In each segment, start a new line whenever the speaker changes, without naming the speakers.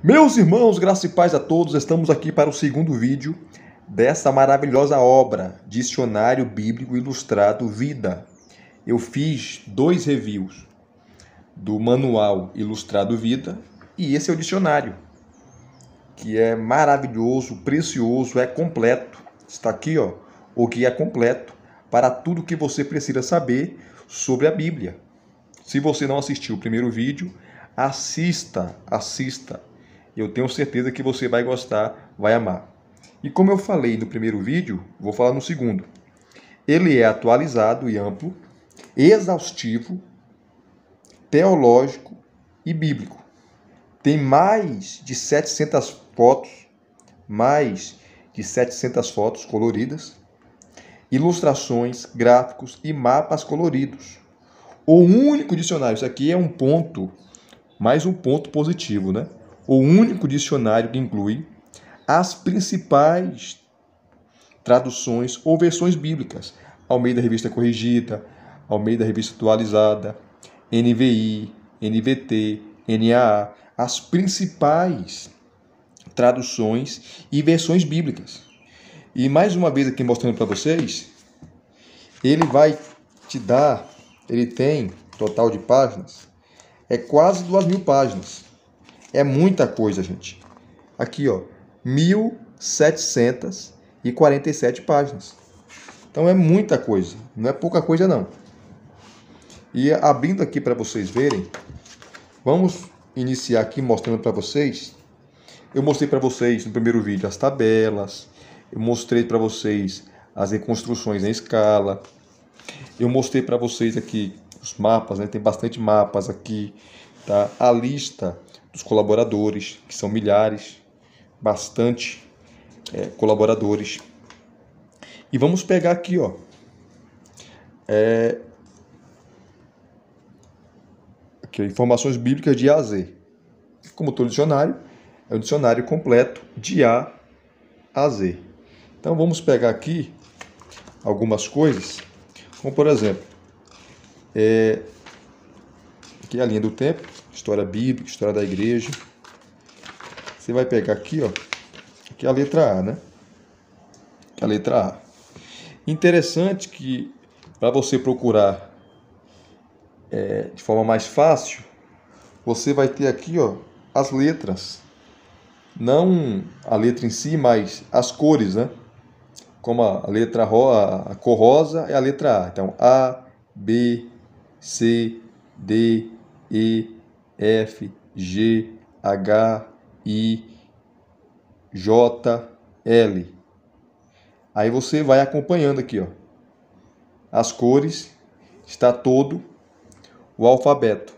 Meus irmãos, graças e paz a todos, estamos aqui para o segundo vídeo dessa maravilhosa obra, Dicionário Bíblico Ilustrado Vida. Eu fiz dois reviews do Manual Ilustrado Vida e esse é o dicionário, que é maravilhoso, precioso, é completo. Está aqui, ó, o que é completo para tudo que você precisa saber sobre a Bíblia. Se você não assistiu o primeiro vídeo, assista, assista eu tenho certeza que você vai gostar, vai amar. E como eu falei no primeiro vídeo, vou falar no segundo. Ele é atualizado e amplo, exaustivo, teológico e bíblico. Tem mais de 700 fotos, mais de 700 fotos coloridas, ilustrações, gráficos e mapas coloridos. O único dicionário, isso aqui é um ponto, mais um ponto positivo, né? o único dicionário que inclui as principais traduções ou versões bíblicas, ao meio da revista corrigida, ao meio da revista atualizada, NVI, NVT, NAA, as principais traduções e versões bíblicas. E mais uma vez aqui mostrando para vocês, ele vai te dar, ele tem total de páginas, é quase duas mil páginas. É muita coisa, gente. Aqui, ó, 1747 páginas. Então é muita coisa, não é pouca coisa não. E abrindo aqui para vocês verem, vamos iniciar aqui mostrando para vocês. Eu mostrei para vocês no primeiro vídeo as tabelas, eu mostrei para vocês as reconstruções em escala. Eu mostrei para vocês aqui os mapas, né? Tem bastante mapas aqui, tá? A lista os colaboradores, que são milhares, bastante é, colaboradores. E vamos pegar aqui, ó. É, aqui, informações bíblicas de A a Z. Como todo dicionário, é um dicionário completo de A a Z. Então vamos pegar aqui algumas coisas, como por exemplo, é, aqui é a linha do tempo, história bíblica, história da igreja. Você vai pegar aqui, ó, que é a letra A, né? é a letra A. Interessante que para você procurar é, de forma mais fácil, você vai ter aqui, ó, as letras. Não a letra em si, mas as cores, né? Como a letra ro a cor rosa é a letra A. Então A, B, C, D, E, F, G, H, I, J, L. Aí você vai acompanhando aqui, ó. As cores, está todo o alfabeto,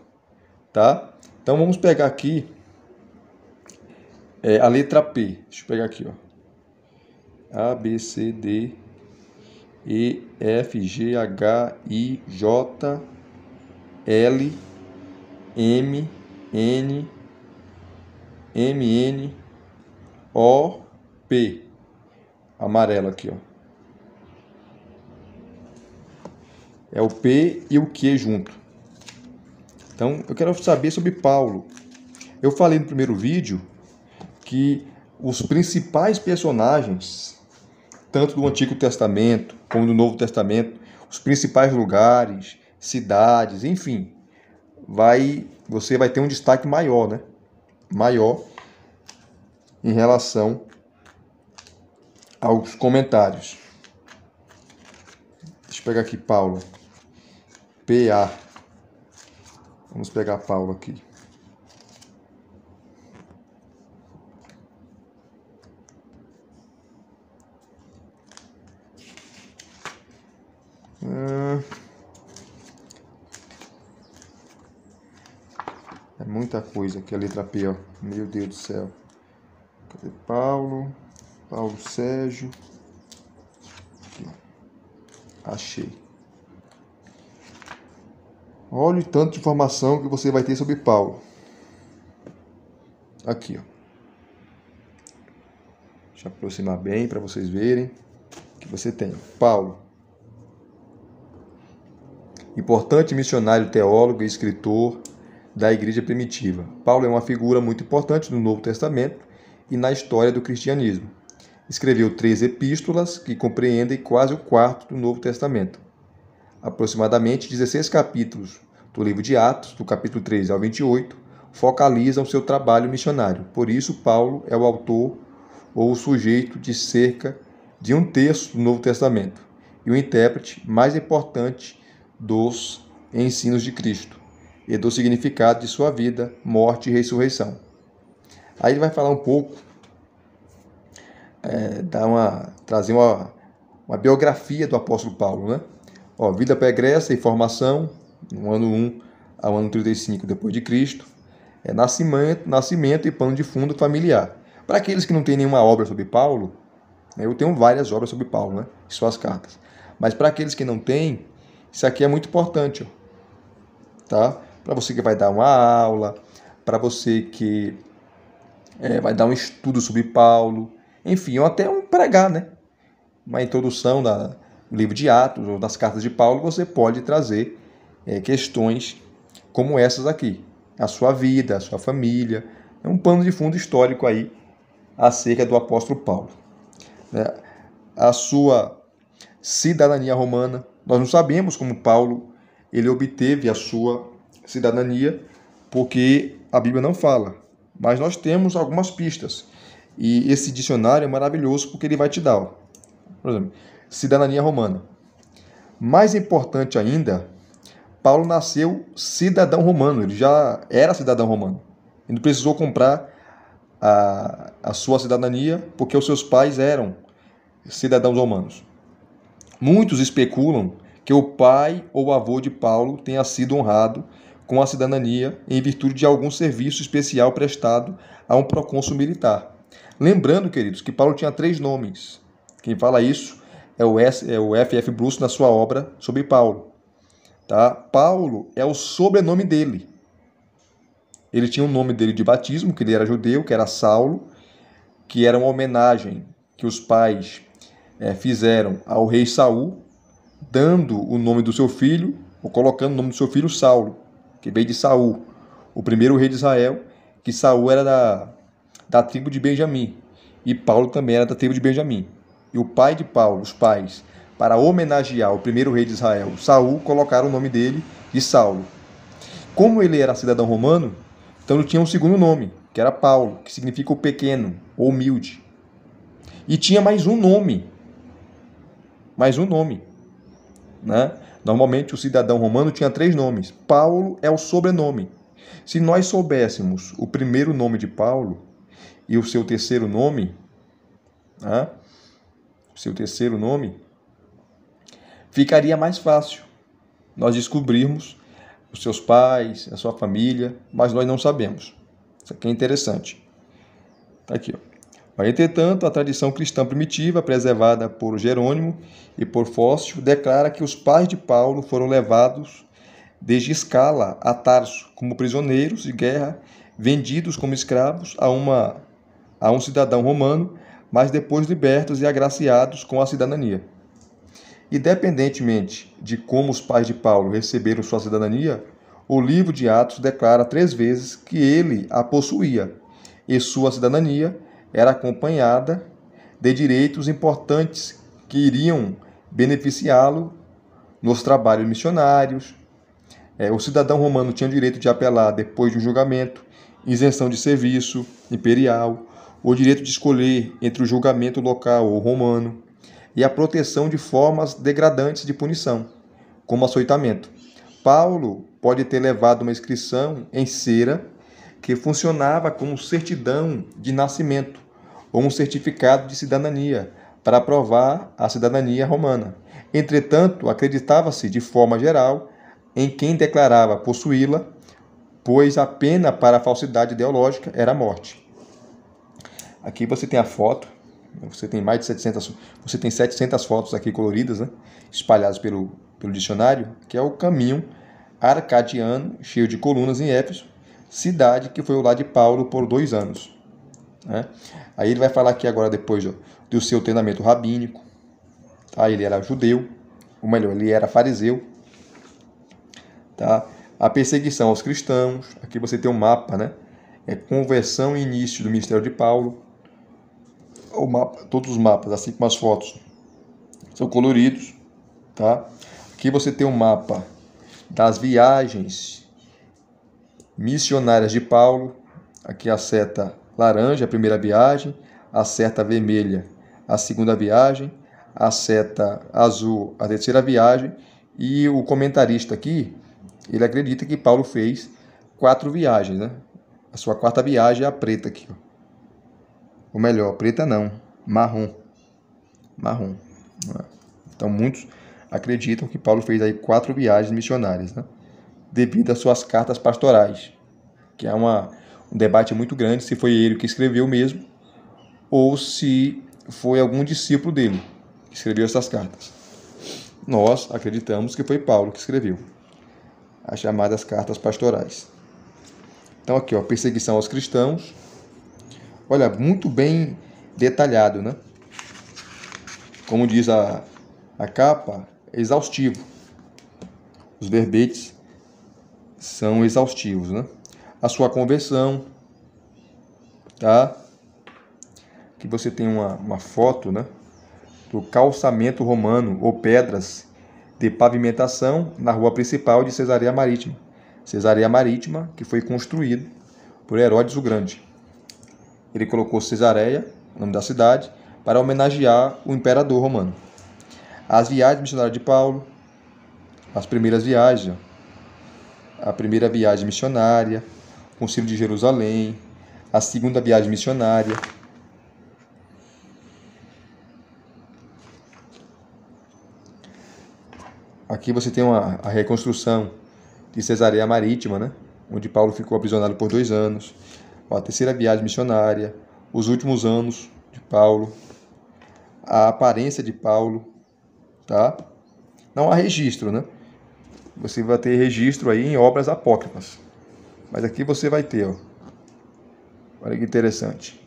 tá? Então vamos pegar aqui é, a letra P. Deixa eu pegar aqui, ó. A, B, C, D, E, F, G, H, I, J, L, M, N, MN, O, P. Amarelo aqui, ó. É o P e o Q junto. Então, eu quero saber sobre Paulo. Eu falei no primeiro vídeo que os principais personagens, tanto do Antigo Testamento como do Novo Testamento, os principais lugares, cidades, enfim, vai você vai ter um destaque maior, né? Maior em relação aos comentários. Deixa eu pegar aqui Paula. PA. Vamos pegar Paula aqui. muita coisa aqui a letra P, ó. Meu Deus do céu. Cadê Paulo? Paulo Sérgio. Aqui, Achei. Olha o tanto de informação que você vai ter sobre Paulo. Aqui, ó. Deixa eu aproximar bem para vocês verem. Que você tem Paulo, importante missionário, teólogo e escritor da igreja primitiva. Paulo é uma figura muito importante no Novo Testamento e na história do cristianismo. Escreveu três epístolas que compreendem quase o quarto do Novo Testamento. Aproximadamente 16 capítulos do livro de Atos, do capítulo 3 ao 28, focalizam seu trabalho missionário. Por isso, Paulo é o autor ou o sujeito de cerca de um terço do Novo Testamento e o intérprete mais importante dos ensinos de Cristo e do significado de sua vida, morte e ressurreição. Aí ele vai falar um pouco, é, dar uma, trazer uma, uma biografia do apóstolo Paulo. Né? Ó, vida pregressa e formação, no ano 1 ao ano 35 depois de Cristo, é nascimento, nascimento e pano de fundo familiar. Para aqueles que não têm nenhuma obra sobre Paulo, né, eu tenho várias obras sobre Paulo, né, suas cartas. Mas para aqueles que não têm, isso aqui é muito importante, ó, tá? para você que vai dar uma aula, para você que é, vai dar um estudo sobre Paulo, enfim, ou até um pregar, né? Uma introdução da, do livro de Atos ou das cartas de Paulo, você pode trazer é, questões como essas aqui. A sua vida, a sua família, é um pano de fundo histórico aí acerca do apóstolo Paulo. Né? A sua cidadania romana, nós não sabemos como Paulo ele obteve a sua cidadania, porque a Bíblia não fala. Mas nós temos algumas pistas. E esse dicionário é maravilhoso porque ele vai te dar, ó. por exemplo, cidadania romana. Mais importante ainda, Paulo nasceu cidadão romano, ele já era cidadão romano. Ele precisou comprar a, a sua cidadania porque os seus pais eram cidadãos romanos. Muitos especulam que o pai ou avô de Paulo tenha sido honrado com a cidadania em virtude de algum serviço especial prestado a um procônsul militar. Lembrando, queridos, que Paulo tinha três nomes. Quem fala isso é o, F.F. É Bruce na sua obra sobre Paulo. Tá? Paulo é o sobrenome dele. Ele tinha o um nome dele de batismo, que ele era judeu, que era Saulo, que era uma homenagem que os pais é, fizeram ao rei Saul, dando o nome do seu filho, ou colocando o nome do seu filho Saulo que veio de Saul, o primeiro rei de Israel, que Saul era da, da tribo de Benjamim, e Paulo também era da tribo de Benjamim. E o pai de Paulo, os pais, para homenagear o primeiro rei de Israel, Saul, colocaram o nome dele de Saulo. Como ele era cidadão romano, então ele tinha um segundo nome, que era Paulo, que significa o pequeno, ou humilde. E tinha mais um nome. Mais um nome, né? Normalmente o cidadão romano tinha três nomes. Paulo é o sobrenome. Se nós soubéssemos o primeiro nome de Paulo e o seu terceiro nome, ah, o seu terceiro nome, ficaria mais fácil nós descobrirmos os seus pais, a sua família, mas nós não sabemos. Isso aqui é interessante. Está aqui, ó. Entretanto, a tradição cristã primitiva, preservada por Jerônimo e por Fóscio, declara que os pais de Paulo foram levados desde Escala a Tarso como prisioneiros de guerra, vendidos como escravos a, uma, a um cidadão romano, mas depois libertos e agraciados com a cidadania. Independentemente de como os pais de Paulo receberam sua cidadania, o livro de Atos declara três vezes que ele a possuía, e sua cidadania era acompanhada de direitos importantes que iriam beneficiá-lo nos trabalhos missionários. É, o cidadão romano tinha o direito de apelar depois de um julgamento, isenção de serviço imperial, o direito de escolher entre o julgamento local ou romano e a proteção de formas degradantes de punição, como açoitamento. Paulo pode ter levado uma inscrição em cera que funcionava como certidão de nascimento ou um certificado de cidadania para provar a cidadania romana. Entretanto, acreditava-se de forma geral em quem declarava possuí-la, pois a pena para a falsidade ideológica era a morte. Aqui você tem a foto, você tem mais de 700, você tem 700 fotos aqui coloridas, né, espalhadas pelo, pelo dicionário, que é o caminho arcadiano, cheio de colunas em Éfeso, cidade que foi o lar de Paulo por dois anos. Né? Aí ele vai falar aqui agora depois do, do seu treinamento rabínico. Tá? Ele era judeu, ou melhor, ele era fariseu. Tá? A perseguição aos cristãos. Aqui você tem um mapa, né? É conversão e início do ministério de Paulo. O mapa, todos os mapas, assim como as fotos, são coloridos. Tá? Aqui você tem um mapa das viagens missionárias de Paulo. Aqui a seta laranja, a primeira viagem, a seta vermelha, a segunda viagem, a seta azul, a terceira viagem, e o comentarista aqui, ele acredita que Paulo fez quatro viagens, né? A sua quarta viagem é a preta aqui, ó. Ou melhor, preta não, marrom. Marrom. Né? Então muitos acreditam que Paulo fez aí quatro viagens missionárias, né? Devido às suas cartas pastorais, que é uma um debate muito grande se foi ele que escreveu mesmo ou se foi algum discípulo dele que escreveu essas cartas. Nós acreditamos que foi Paulo que escreveu as chamadas cartas pastorais. Então aqui, ó, perseguição aos cristãos. Olha, muito bem detalhado, né? Como diz a, a capa, é exaustivo. Os verbetes são exaustivos, né? a sua conversão, tá? Que você tem uma, uma foto, né? Do calçamento romano ou pedras de pavimentação na rua principal de Cesareia Marítima. Cesareia Marítima, que foi construído por Herodes o Grande. Ele colocou Cesareia, nome da cidade, para homenagear o imperador romano. As viagens missionárias de Paulo, as primeiras viagens, a primeira viagem missionária, Concílio de Jerusalém, a segunda viagem missionária. Aqui você tem uma, a reconstrução de Cesareia Marítima, né? onde Paulo ficou aprisionado por dois anos. a terceira viagem missionária, os últimos anos de Paulo, a aparência de Paulo, tá? Não há registro, né? Você vai ter registro aí em obras apócrifas. Mas aqui você vai ter, ó. olha que interessante.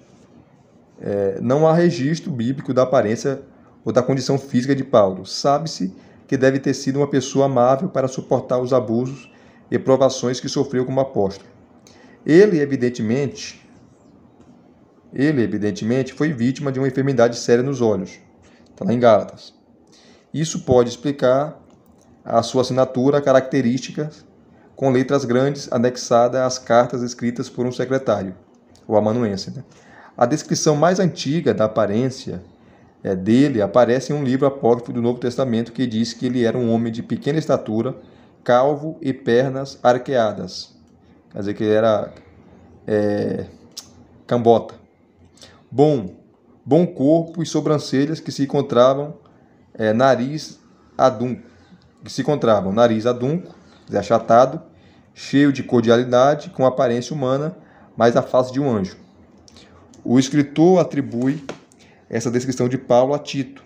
É, não há registro bíblico da aparência ou da condição física de Paulo. Sabe-se que deve ter sido uma pessoa amável para suportar os abusos e provações que sofreu como apóstolo. Ele, evidentemente, ele, evidentemente, foi vítima de uma enfermidade séria nos olhos. Está lá em Gálatas. Isso pode explicar a sua assinatura, características com letras grandes anexada às cartas escritas por um secretário, o amanuense. Né? A descrição mais antiga da aparência é, dele aparece em um livro apócrifo do Novo Testamento que diz que ele era um homem de pequena estatura, calvo e pernas arqueadas. Quer dizer, que ele era é, cambota. Bom, bom corpo e sobrancelhas que se encontravam é, nariz adunco, que se encontravam nariz adunco, achatado, cheio de cordialidade, com aparência humana, mas a face de um anjo. O escritor atribui essa descrição de Paulo a Tito,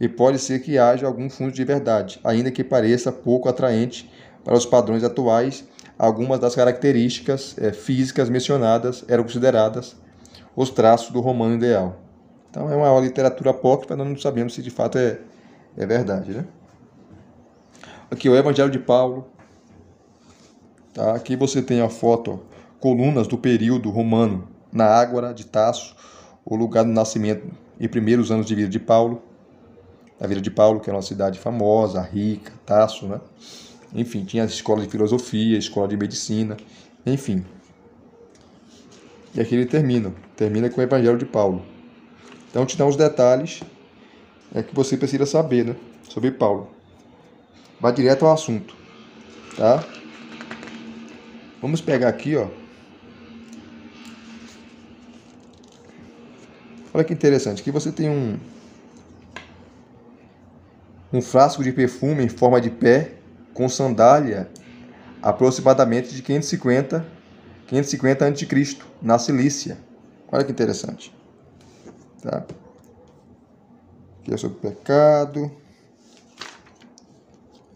e pode ser que haja algum fundo de verdade, ainda que pareça pouco atraente para os padrões atuais. Algumas das características é, físicas mencionadas eram consideradas os traços do romano ideal. Então é uma literatura apócrifa, nós não sabemos se de fato é, é verdade, né? Aqui o Evangelho de Paulo. Tá? Aqui você tem a foto, colunas do período romano na Ágora de Tasso, o lugar do nascimento e primeiros anos de vida de Paulo. A Vila de Paulo, que era é uma cidade famosa, rica, Tasso, né? Enfim, tinha a escola de filosofia, escola de medicina, enfim. E aqui ele termina, termina com o Evangelho de Paulo. Então te dá os detalhes é que você precisa saber, né? Sobre Paulo. Vai direto ao assunto, tá? Vamos pegar aqui, ó. Olha que interessante, aqui você tem um um frasco de perfume em forma de pé com sandália aproximadamente de 550 550 a.C. na Cilícia. Olha que interessante. Tá? Aqui é sobre pecado.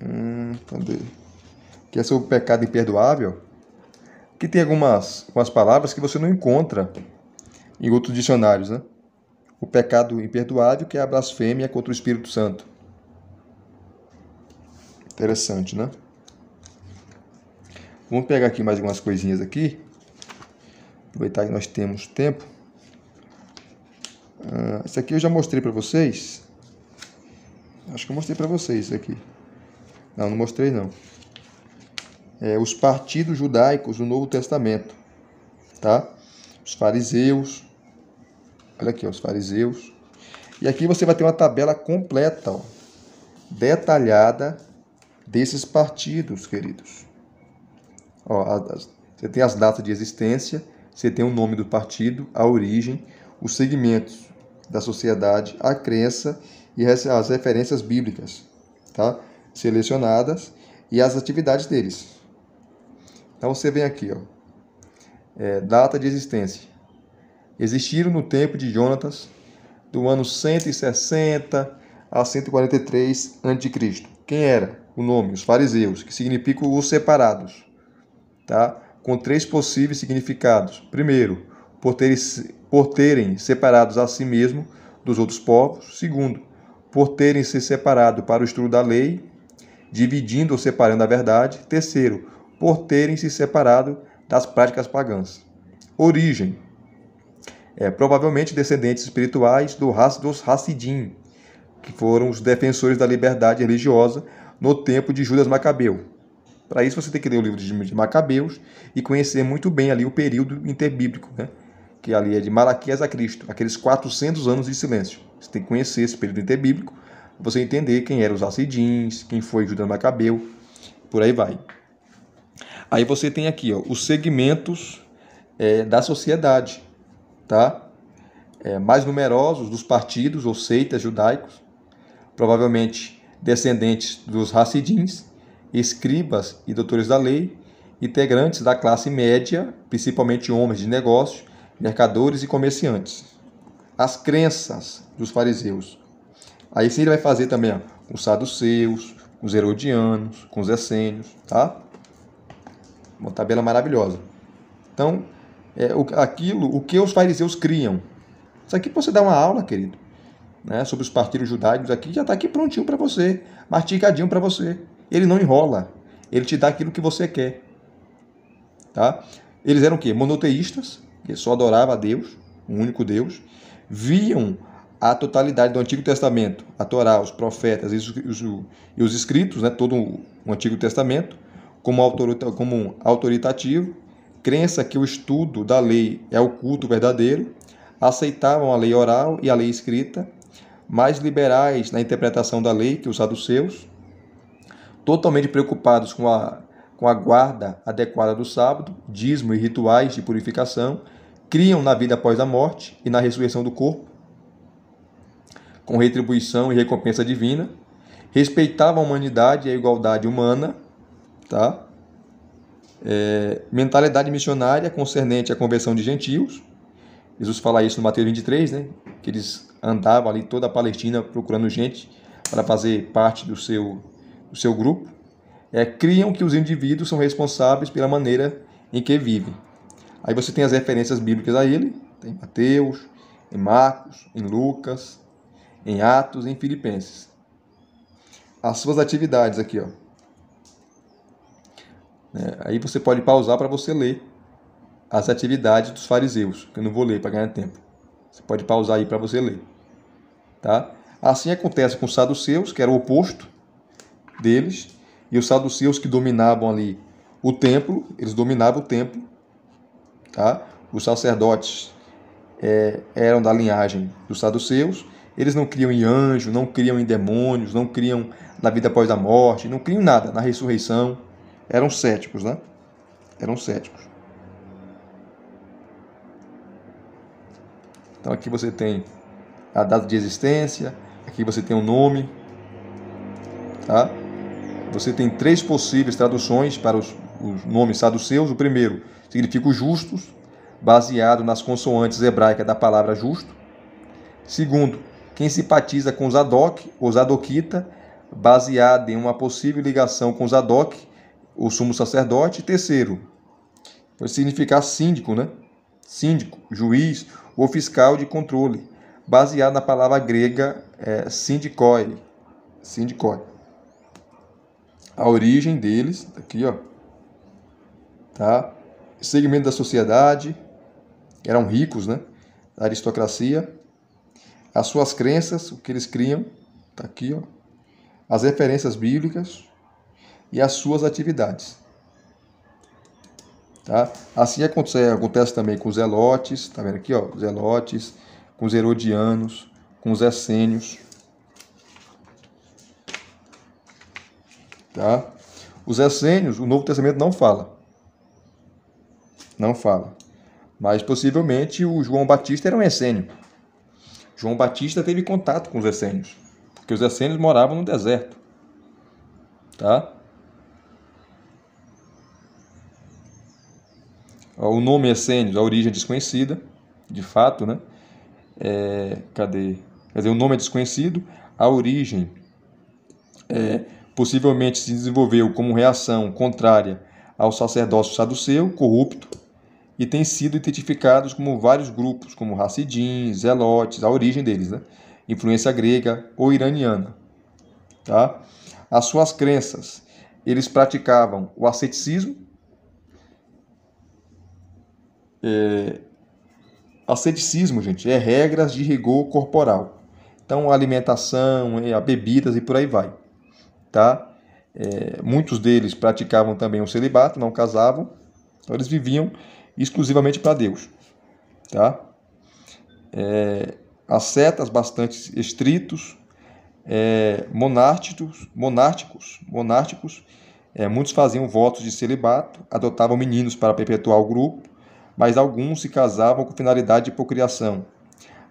Hum, cadê? Que é sobre o pecado imperdoável. Que tem algumas, algumas palavras que você não encontra em outros dicionários, né? O pecado imperdoável, que é a blasfêmia contra o Espírito Santo. Interessante, né? Vamos pegar aqui mais algumas coisinhas aqui. Aproveitar que nós temos tempo. Uh, esse aqui eu já mostrei para vocês. Acho que eu mostrei para vocês aqui. Não, não mostrei não. É, os partidos judaicos do Novo Testamento, tá? Os fariseus. Olha aqui, ó, os fariseus. E aqui você vai ter uma tabela completa, ó, detalhada desses partidos, queridos. Ó, você tem as datas de existência, você tem o nome do partido, a origem, os segmentos da sociedade, a crença e as referências bíblicas, tá? selecionadas e as atividades deles. Então você vem aqui, ó. É, data de existência. Existiram no tempo de Jonatas, do ano 160 a 143 a.C. Quem era? O nome, os fariseus, que significa os separados, tá? com três possíveis significados. Primeiro, por terem, por terem separados a si mesmo dos outros povos. Segundo, por terem se separado para o estudo da lei dividindo ou separando a verdade. Terceiro, por terem se separado das práticas pagãs. Origem. É, provavelmente descendentes espirituais do Has, dos Hassidim, que foram os defensores da liberdade religiosa no tempo de Judas Macabeu. Para isso você tem que ler o livro de Macabeus e conhecer muito bem ali o período interbíblico, né? que ali é de Malaquias a Cristo, aqueles 400 anos de silêncio. Você tem que conhecer esse período interbíblico você entender quem eram os acidins, quem foi Judas Macabeu, por aí vai. Aí você tem aqui ó, os segmentos é, da sociedade, tá? É, mais numerosos dos partidos ou seitas judaicos, provavelmente descendentes dos racidins, escribas e doutores da lei, integrantes da classe média, principalmente homens de negócios, mercadores e comerciantes. As crenças dos fariseus Aí sim ele vai fazer também ó, com os saduceus, com os herodianos, com os essênios, tá? Uma tabela maravilhosa. Então, é, o, aquilo, o que os fariseus criam. Isso aqui você dá uma aula, querido, né, sobre os partidos judaicos aqui, já está aqui prontinho para você, masticadinho para você. Ele não enrola, ele te dá aquilo que você quer. Tá? Eles eram o quê? Monoteístas, que só adoravam a Deus, um único Deus. Viam a totalidade do Antigo Testamento, a Torá, os profetas e os, e os escritos, né, todo o Antigo Testamento, como, autorita, como um autoritativo, crença que o estudo da lei é o culto verdadeiro, aceitavam a lei oral e a lei escrita, mais liberais na interpretação da lei que os saduceus, totalmente preocupados com a, com a guarda adequada do sábado, dízimo e rituais de purificação, criam na vida após a morte e na ressurreição do corpo, com retribuição e recompensa divina, respeitava a humanidade e a igualdade humana, tá? É, mentalidade missionária concernente à conversão de gentios. Jesus fala isso no Mateus 23, né? Que eles andavam ali toda a Palestina procurando gente para fazer parte do seu, do seu grupo. É, criam que os indivíduos são responsáveis pela maneira em que vivem. Aí você tem as referências bíblicas a ele, tem tá? Mateus, em Marcos, em Lucas, em Atos, em Filipenses. As suas atividades aqui, ó. É, aí você pode pausar para você ler as atividades dos fariseus, que eu não vou ler para ganhar tempo. Você pode pausar aí para você ler. Tá? Assim acontece com os saduceus, que era o oposto deles, e os saduceus que dominavam ali o templo, eles dominavam o templo. Tá? Os sacerdotes é, eram da linhagem dos saduceus eles não criam em anjo, não criam em demônios, não criam na vida após a morte, não criam nada, na ressurreição. Eram céticos, né? Eram céticos. Então aqui você tem a data de existência, aqui você tem o um nome, tá? Você tem três possíveis traduções para os, os nomes saduceus. O primeiro significa os justos, baseado nas consoantes hebraicas da palavra justo. Segundo, quem simpatiza com os Zadok, os Zadokita, baseada em uma possível ligação com Zadok, o sumo sacerdote. Terceiro, pode significar síndico, né? Síndico, juiz ou fiscal de controle, baseado na palavra grega é, sindikoi. Sindikoi. A origem deles, tá aqui, ó. Tá? Segmento da sociedade, eram ricos, né? A aristocracia as suas crenças, o que eles criam, está aqui, ó, as referências bíblicas e as suas atividades. Tá? Assim acontece, acontece também com os elotes, está vendo aqui, ó, os elotes, com os herodianos, com os essênios. Tá? Os essênios, o Novo Testamento não fala. Não fala. Mas possivelmente o João Batista era um essênio. João Batista teve contato com os essênios, porque os essênios moravam no deserto. Tá? O nome essênios, a origem é desconhecida, de fato, né? É, cadê? Quer dizer, o nome é desconhecido, a origem é, possivelmente se desenvolveu como reação contrária ao sacerdócio saduceu corrupto e têm sido identificados como vários grupos, como Hassidim, Zelotes, a origem deles, né? influência grega ou iraniana. Tá? As suas crenças, eles praticavam o asceticismo, é... asceticismo, gente, é regras de rigor corporal. Então, alimentação, é, a bebidas e por aí vai. Tá? É... muitos deles praticavam também o celibato, não casavam, então eles viviam exclusivamente para Deus. Tá? É, as setas bastante estritos, é, monárticos, monárticos, monárticos é, muitos faziam votos de celibato, adotavam meninos para perpetuar o grupo, mas alguns se casavam com finalidade de procriação.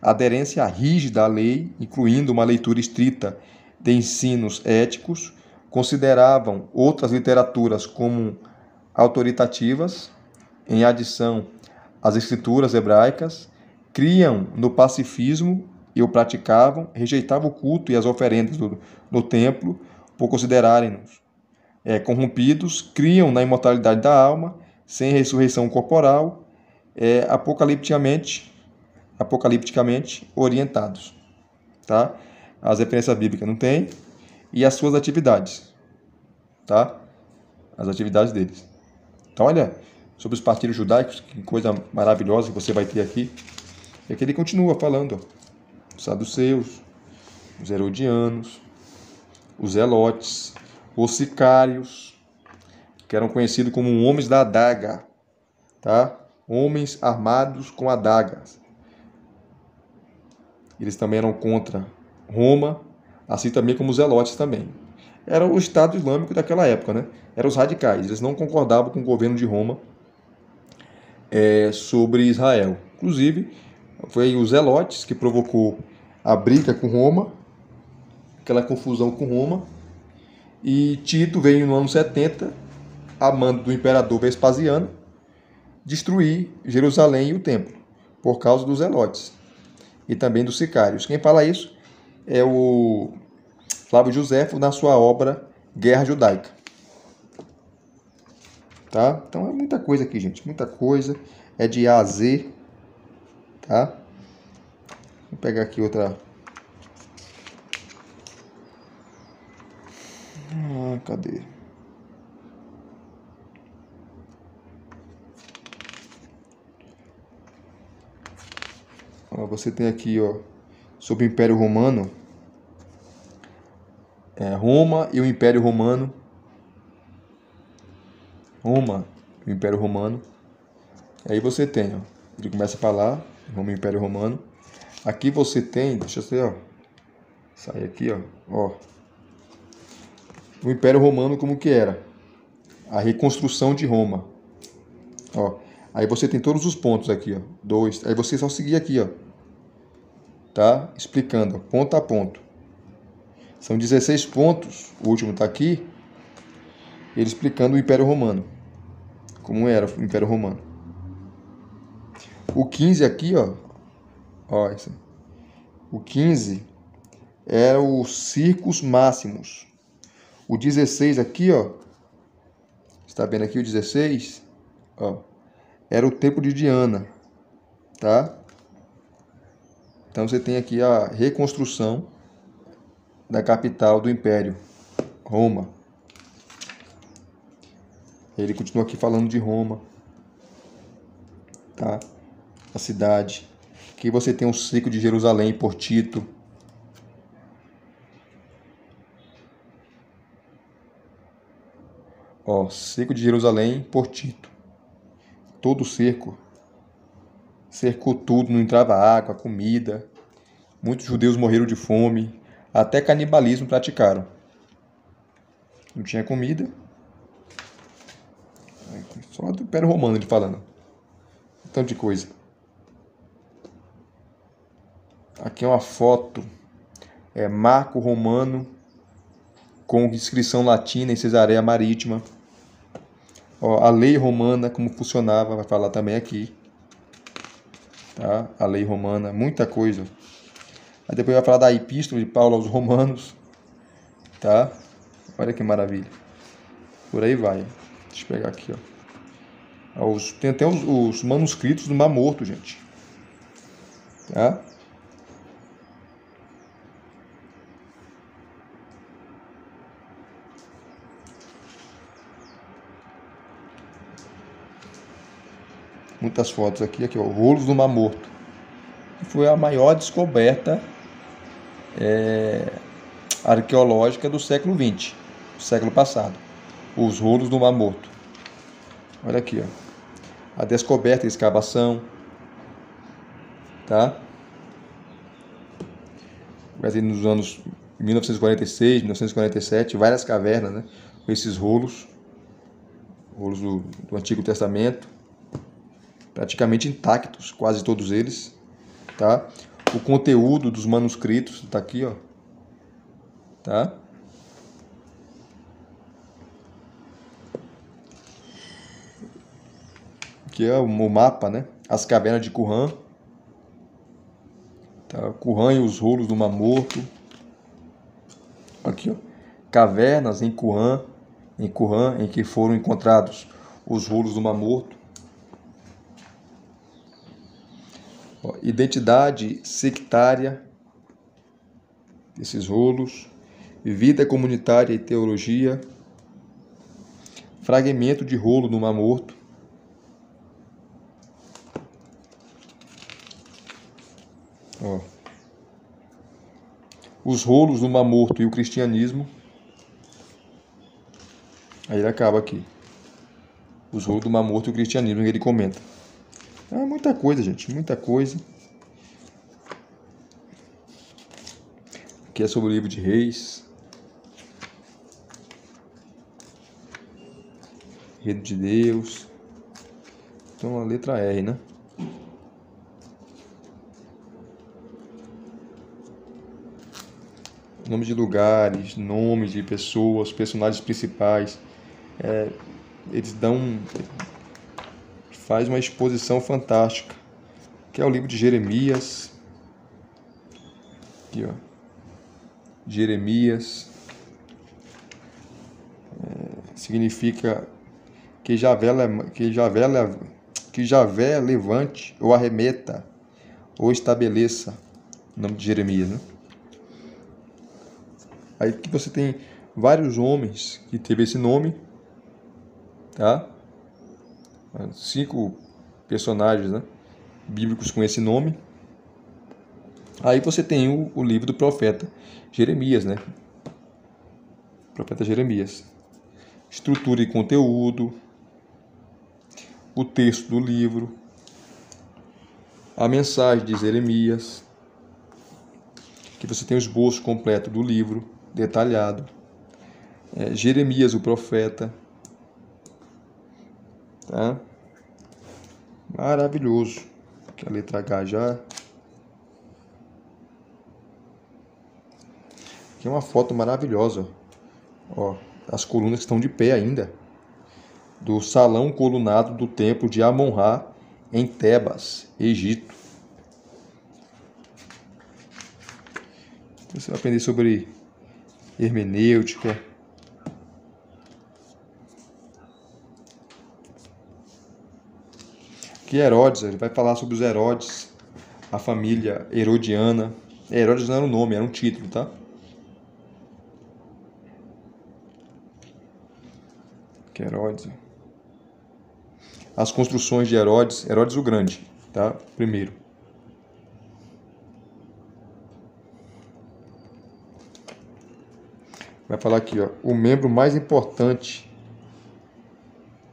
A aderência rígida à lei, incluindo uma leitura estrita de ensinos éticos, consideravam outras literaturas como autoritativas, em adição às escrituras hebraicas, criam no pacifismo e o praticavam, rejeitavam o culto e as oferendas do, no templo por considerarem-nos é, corrompidos, criam na imortalidade da alma, sem ressurreição corporal, é, apocalipticamente, apocalipticamente orientados. Tá? As referências bíblicas não tem, e as suas atividades. Tá? As atividades deles. Então, olha, sobre os partidos judaicos, que coisa maravilhosa que você vai ter aqui. E que ele continua falando, ó, os saduceus, os herodianos, os elotes, os sicários, que eram conhecidos como homens da adaga, tá? Homens armados com adagas. Eles também eram contra Roma, assim também como os elotes também. Era o Estado Islâmico daquela época, né? Eram os radicais, eles não concordavam com o governo de Roma, é, sobre Israel. Inclusive, foi os Zelotes que provocou a briga com Roma, aquela confusão com Roma. E Tito veio no ano 70, a mando do imperador Vespasiano, destruir Jerusalém e o templo, por causa dos Zelotes e também dos sicários. Quem fala isso é o Flávio Joséfo na sua obra Guerra Judaica tá? Então é muita coisa aqui, gente, muita coisa. É de A a Z, tá? Vou pegar aqui outra... Ah, cadê? Ó, você tem aqui, ó, sobre o Império Romano, é, Roma e o Império Romano, Roma, o Império Romano. Aí você tem, ó, ele começa para lá, Roma, Império Romano. Aqui você tem, deixa eu ver, ó, sai aqui, ó, ó, o Império Romano como que era, a reconstrução de Roma, ó. Aí você tem todos os pontos aqui, ó, dois. Aí você só seguir aqui, ó, tá? Explicando, ó, ponto a ponto. São 16 pontos, o último está aqui, ele explicando o Império Romano como era o Império Romano. O 15 aqui, ó, ó esse, o 15 era é o Circus Máximos. O 16 aqui, ó, está vendo aqui o 16? Ó, era o tempo de Diana, tá? Então você tem aqui a reconstrução da capital do Império, Roma. Ele continua aqui falando de Roma, tá? A cidade. Aqui você tem o ciclo de Jerusalém por Tito. Ó, cerco de Jerusalém por Tito. Todo o cerco. Cercou tudo, não entrava água, comida. Muitos judeus morreram de fome. Até canibalismo praticaram. Não tinha comida, Falando do Império Romano, ele falando. Um tanto de coisa. Aqui é uma foto. É Marco Romano com inscrição latina em Cesareia Marítima. Ó, a lei romana, como funcionava, vai falar também aqui. Tá? A lei romana, muita coisa. Aí depois vai falar da epístola de Paulo aos Romanos. Tá? Olha que maravilha. Por aí vai. Deixa eu pegar aqui, ó. Os, tem até os, os, manuscritos do Mar Morto, gente. Tá? Muitas fotos aqui, aqui, ó, rolos do Mar Morto. Foi a maior descoberta é, arqueológica do século XX, do século passado. Os rolos do Mar Morto. Olha aqui, ó a descoberta e escavação. Tá? O nos anos 1946, 1947, várias cavernas, né? Com esses rolos, rolos do, do Antigo Testamento, praticamente intactos, quase todos eles, tá? O conteúdo dos manuscritos, está aqui, ó, tá? que é o mapa, né? As cavernas de Curran. Tá? Curran e os rolos do Mamorto. Aqui, ó. Cavernas em Curran, em Curran, em que foram encontrados os rolos do Mamorto. Ó, identidade sectária, esses rolos. Vida comunitária e teologia. Fragmento de rolo do Mamorto. Ó. Os rolos do Mamorto e o cristianismo. Aí ele acaba aqui. Os rolos do Mamorto e o cristianismo, ele comenta. É muita coisa, gente, muita coisa. Aqui é sobre o livro de Reis. Reino de Deus. Então a letra R, né? nomes de lugares, nomes de pessoas, personagens principais. É, eles dão. faz uma exposição fantástica. Que é o livro de Jeremias. Aqui, ó. Jeremias. É, significa que Javé, que, Javé, que Javé levante ou arremeta ou estabeleça. O nome de Jeremias, né? Aí que você tem vários homens que teve esse nome, tá? Cinco personagens, né? Bíblicos com esse nome. Aí você tem o, o livro do profeta Jeremias, né? profeta Jeremias. Estrutura e conteúdo, o texto do livro, a mensagem de Jeremias, que você tem o esboço completo do livro detalhado. É, Jeremias, o profeta. Tá? Maravilhoso. Aqui a letra H já. Aqui é uma foto maravilhosa. Ó, as colunas estão de pé ainda. Do salão colunado do templo de Amon-Ra em Tebas, Egito. Você vai aprender sobre hermenêutica. Que é Herodes, ele vai falar sobre os Herodes, a família herodiana. É, Herodes não era um nome, era um título, tá? Que é Herodes. As construções de Herodes, Herodes o Grande, tá? Primeiro. vai falar aqui, ó, o membro mais importante.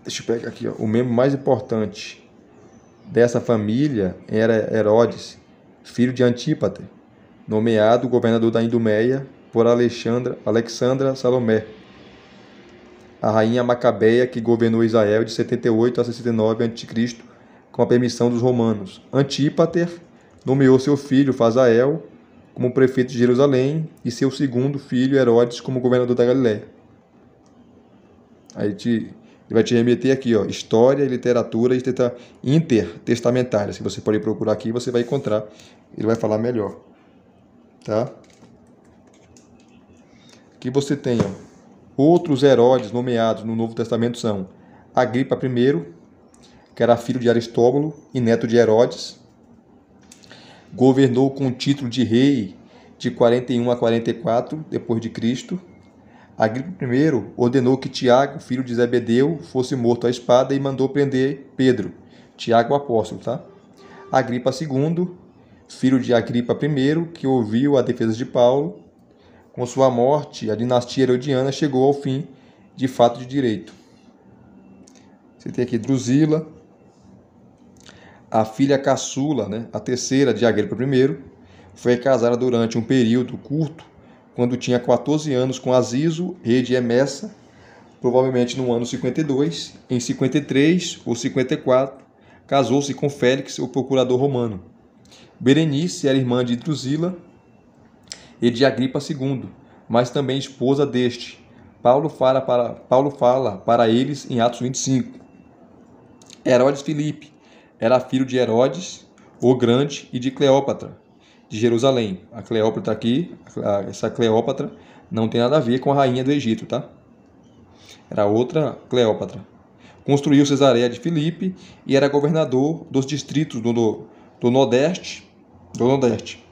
Deixa eu pegar aqui, ó, o membro mais importante dessa família era Herodes, filho de Antípater, nomeado governador da Indumeia por Alexandra, Alexandra Salomé, a rainha Macabeia que governou Israel de 78 a 69 a.C., com a permissão dos romanos. Antípater nomeou seu filho Fazael como prefeito de Jerusalém, e seu segundo filho, Herodes, como governador da Galiléia. Aí te, ele vai te remeter aqui, ó, história, literatura intertestamentária. Se você pode procurar aqui, você vai encontrar. Ele vai falar melhor. Tá? Aqui você tem, outros Herodes nomeados no Novo Testamento são Agripa I, que era filho de Aristóbulo e neto de Herodes, Governou com o título de rei de 41 a 44 depois de Cristo. Agripa I ordenou que Tiago, filho de Zebedeu, fosse morto à espada e mandou prender Pedro, Tiago apóstolo, tá? Agripa II, filho de Agripa I, que ouviu a defesa de Paulo, com sua morte, a dinastia herodiana chegou ao fim de fato de direito. Você tem aqui Drusila, a filha caçula, né, a terceira de Agripa I, foi casada durante um período curto, quando tinha 14 anos, com Aziso, rei de Emessa, provavelmente no ano 52. Em 53 ou 54, casou-se com Félix, o procurador romano. Berenice era irmã de Drusila e de Agripa II, mas também esposa deste. Paulo fala para, Paulo fala para eles em Atos 25. Herodes Filipe, era filho de Herodes, o Grande, e de Cleópatra, de Jerusalém. A Cleópatra tá aqui, essa Cleópatra, não tem nada a ver com a rainha do Egito, tá? Era outra Cleópatra. Construiu Cesareia de Filipe e era governador dos distritos do, do, do Nordeste, do Nordeste,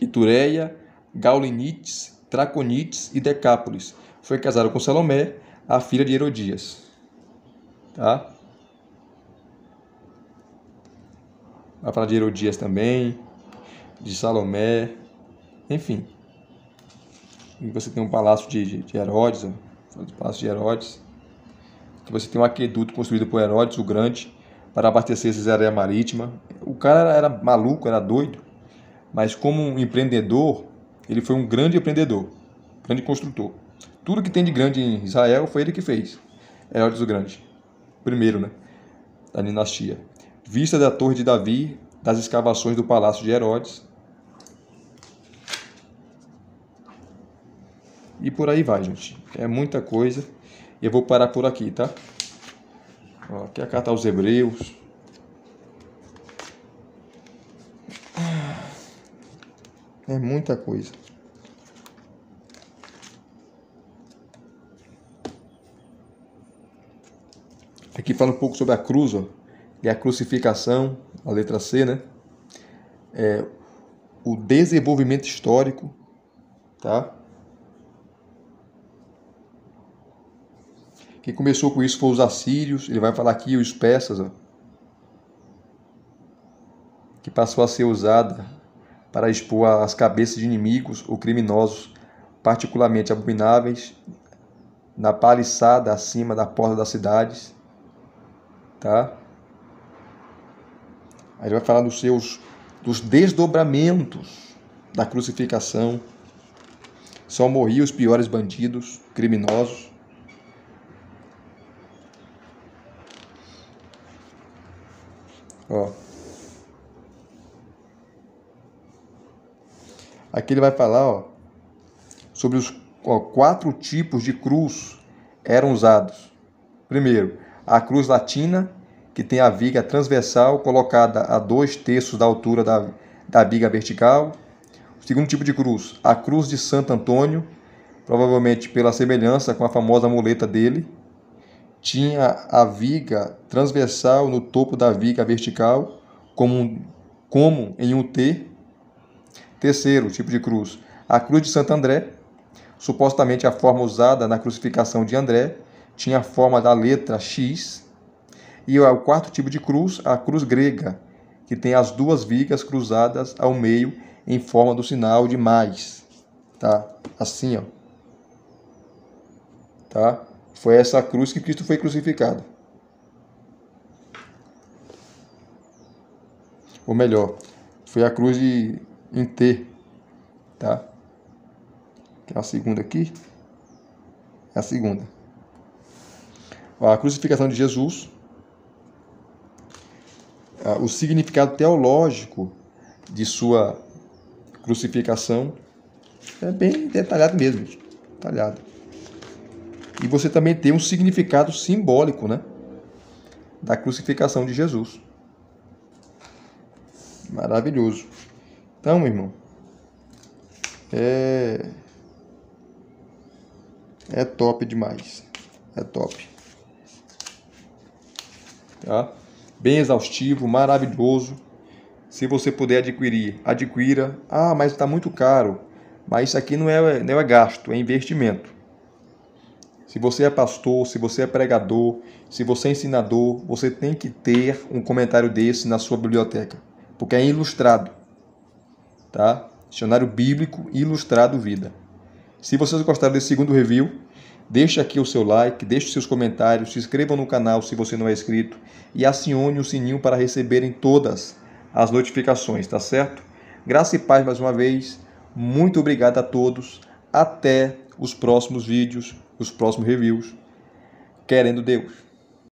Itureia, Gaulinites, Traconites e Decápolis. Foi casado com Salomé, a filha de Herodias. Tá? Vai falar de Herodias também, de Salomé, enfim. E você tem um palácio de, de, de Herodes, o palácio de Herodes. Que você tem um aqueduto construído por Herodes, o Grande, para abastecer área Marítima. O cara era, era maluco, era doido, mas como um empreendedor, ele foi um grande empreendedor, grande construtor. Tudo que tem de grande em Israel foi ele que fez. Herodes o Grande, primeiro, né? Da dinastia vista da Torre de Davi, das escavações do Palácio de Herodes. E por aí vai, gente. É muita coisa. Eu vou parar por aqui, tá? Ó, aqui é a carta aos Hebreus. É muita coisa. Aqui fala um pouco sobre a cruz, ó e a crucificação, a letra C, né? É, o desenvolvimento histórico, tá? Quem começou com isso foi os assírios, ele vai falar aqui os persas, ó, que passou a ser usada para expor as cabeças de inimigos ou criminosos particularmente abomináveis na paliçada acima da porta das cidades, tá? Aí ele vai falar dos seus dos desdobramentos da crucificação. Só morriam os piores bandidos, criminosos. Ó. Aqui ele vai falar, ó, sobre os ó, quatro tipos de cruz eram usados. Primeiro, a cruz latina, que tem a viga transversal colocada a dois terços da altura da, da viga vertical. O segundo tipo de cruz, a cruz de Santo Antônio, provavelmente pela semelhança com a famosa muleta dele. Tinha a viga transversal no topo da viga vertical, como, como em um T. Terceiro tipo de cruz, a cruz de Santo André, supostamente a forma usada na crucificação de André, tinha a forma da letra X e é o quarto tipo de cruz, a cruz grega, que tem as duas vigas cruzadas ao meio em forma do sinal de mais, tá? Assim, ó. Tá? Foi essa cruz que Cristo foi crucificado. Ou melhor, foi a cruz de, em T, tá? Que é a segunda aqui. É a segunda. a crucificação de Jesus ah, o significado teológico de sua crucificação é bem detalhado mesmo, detalhado. E você também tem um significado simbólico, né, da crucificação de Jesus. Maravilhoso. Então, meu irmão, é é top demais. É top. Tá? bem exaustivo, maravilhoso. Se você puder adquirir, adquira. Ah, mas está muito caro. Mas isso aqui não é, não é gasto, é investimento. Se você é pastor, se você é pregador, se você é ensinador, você tem que ter um comentário desse na sua biblioteca, porque é ilustrado, tá? Dicionário Bíblico Ilustrado Vida. Se vocês gostaram desse segundo review, Deixe aqui o seu like, deixe seus comentários, se inscreva no canal se você não é inscrito e acione o sininho para receberem todas as notificações, tá certo? Graça e paz mais uma vez. Muito obrigado a todos. Até os próximos vídeos, os próximos reviews. Querendo Deus.